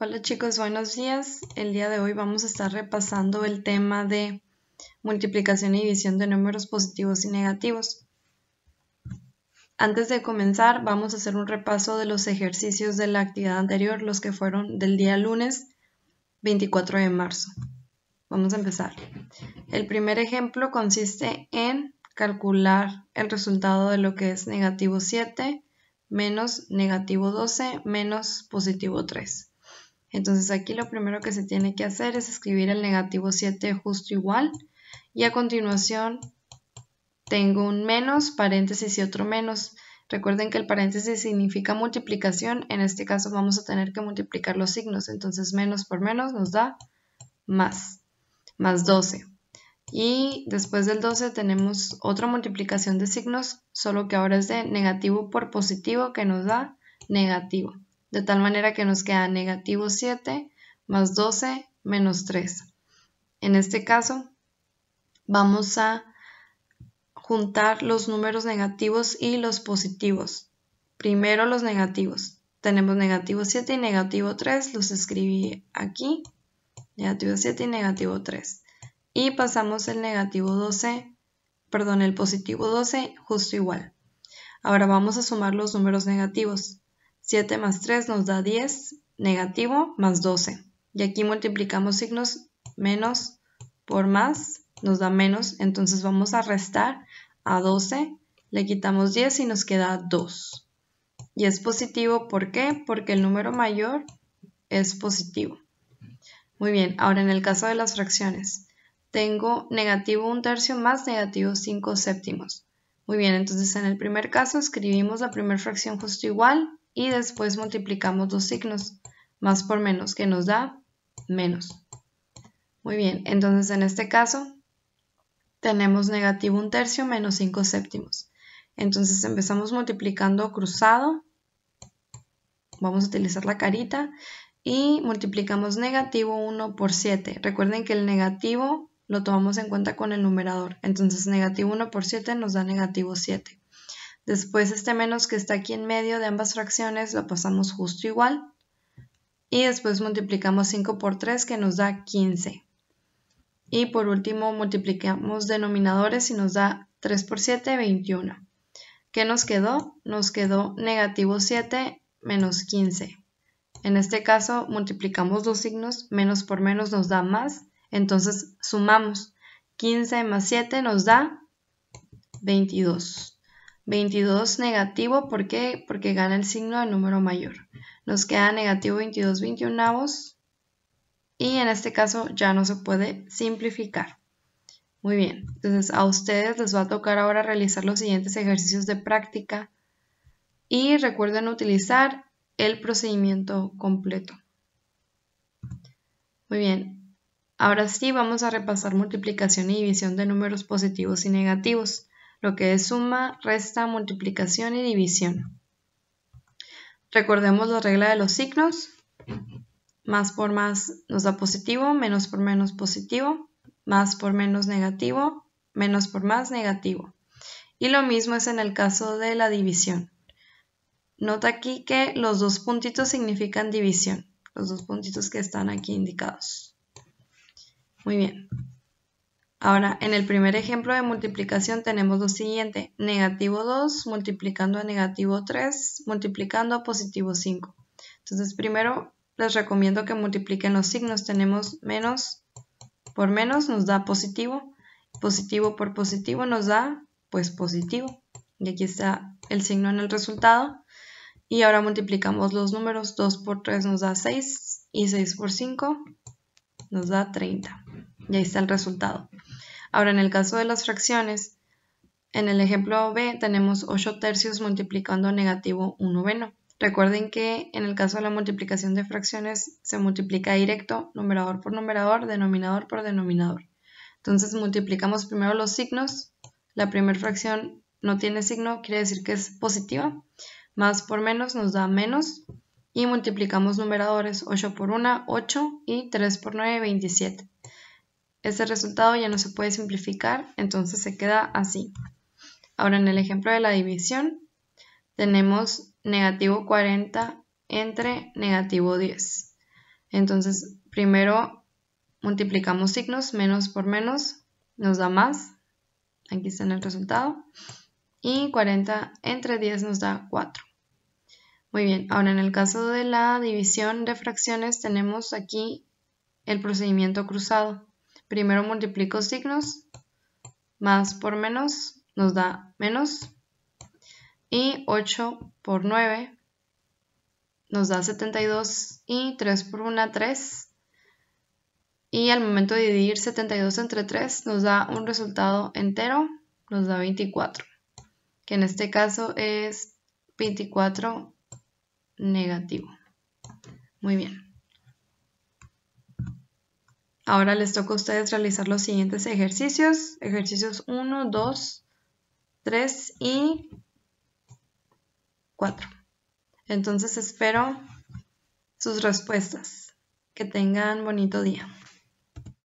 Hola chicos, buenos días. El día de hoy vamos a estar repasando el tema de multiplicación y división de números positivos y negativos. Antes de comenzar, vamos a hacer un repaso de los ejercicios de la actividad anterior, los que fueron del día lunes 24 de marzo. Vamos a empezar. El primer ejemplo consiste en calcular el resultado de lo que es negativo 7 menos negativo 12 menos positivo 3. Entonces aquí lo primero que se tiene que hacer es escribir el negativo 7 justo igual y a continuación tengo un menos, paréntesis y otro menos. Recuerden que el paréntesis significa multiplicación, en este caso vamos a tener que multiplicar los signos, entonces menos por menos nos da más, más 12. Y después del 12 tenemos otra multiplicación de signos, solo que ahora es de negativo por positivo que nos da negativo de tal manera que nos queda negativo 7 más 12 menos 3. En este caso, vamos a juntar los números negativos y los positivos. Primero los negativos. Tenemos negativo 7 y negativo 3, los escribí aquí. Negativo 7 y negativo 3. Y pasamos el negativo 12, perdón, el positivo 12, justo igual. Ahora vamos a sumar los números negativos. 7 más 3 nos da 10, negativo más 12. Y aquí multiplicamos signos menos por más, nos da menos, entonces vamos a restar a 12, le quitamos 10 y nos queda 2. Y es positivo, ¿por qué? Porque el número mayor es positivo. Muy bien, ahora en el caso de las fracciones, tengo negativo 1 tercio más negativo 5 séptimos. Muy bien, entonces en el primer caso escribimos la primera fracción justo igual, y después multiplicamos dos signos, más por menos, que nos da menos. Muy bien, entonces en este caso tenemos negativo un tercio menos 5 séptimos. Entonces empezamos multiplicando cruzado, vamos a utilizar la carita, y multiplicamos negativo 1 por 7. Recuerden que el negativo lo tomamos en cuenta con el numerador, entonces negativo 1 por 7 nos da negativo 7. Después este menos que está aquí en medio de ambas fracciones lo pasamos justo igual. Y después multiplicamos 5 por 3 que nos da 15. Y por último multiplicamos denominadores y nos da 3 por 7, 21. ¿Qué nos quedó? Nos quedó negativo 7 menos 15. En este caso multiplicamos los signos, menos por menos nos da más, entonces sumamos. 15 más 7 nos da 22. 22 negativo, ¿por qué? Porque gana el signo de número mayor. Nos queda negativo 22 21 y en este caso ya no se puede simplificar. Muy bien, entonces a ustedes les va a tocar ahora realizar los siguientes ejercicios de práctica y recuerden utilizar el procedimiento completo. Muy bien, ahora sí vamos a repasar multiplicación y división de números positivos y negativos lo que es suma, resta, multiplicación y división. Recordemos la regla de los signos. Más por más nos da positivo, menos por menos positivo, más por menos negativo, menos por más negativo. Y lo mismo es en el caso de la división. Nota aquí que los dos puntitos significan división, los dos puntitos que están aquí indicados. Muy bien. Ahora, en el primer ejemplo de multiplicación tenemos lo siguiente, negativo 2 multiplicando a negativo 3 multiplicando a positivo 5. Entonces, primero les recomiendo que multipliquen los signos. Tenemos menos por menos nos da positivo, positivo por positivo nos da pues positivo. Y aquí está el signo en el resultado. Y ahora multiplicamos los números, 2 por 3 nos da 6 y 6 por 5 nos da 30. Y ahí está el resultado. Ahora, en el caso de las fracciones, en el ejemplo B tenemos 8 tercios multiplicando negativo 1 noveno. Recuerden que en el caso de la multiplicación de fracciones se multiplica directo numerador por numerador, denominador por denominador. Entonces multiplicamos primero los signos. La primera fracción no tiene signo, quiere decir que es positiva. Más por menos nos da menos. Y multiplicamos numeradores 8 por 1, 8 y 3 por 9, 27. Ese resultado ya no se puede simplificar, entonces se queda así. Ahora en el ejemplo de la división, tenemos negativo 40 entre negativo 10. Entonces, primero multiplicamos signos, menos por menos, nos da más. Aquí está en el resultado. Y 40 entre 10 nos da 4. Muy bien, ahora en el caso de la división de fracciones tenemos aquí el procedimiento cruzado. Primero multiplico signos, más por menos nos da menos. Y 8 por 9 nos da 72 y 3 por 1, 3. Y al momento de dividir 72 entre 3 nos da un resultado entero, nos da 24, que en este caso es 24 negativo. Muy bien. Ahora les toca a ustedes realizar los siguientes ejercicios. Ejercicios 1, 2, 3 y 4. Entonces espero sus respuestas. Que tengan bonito día.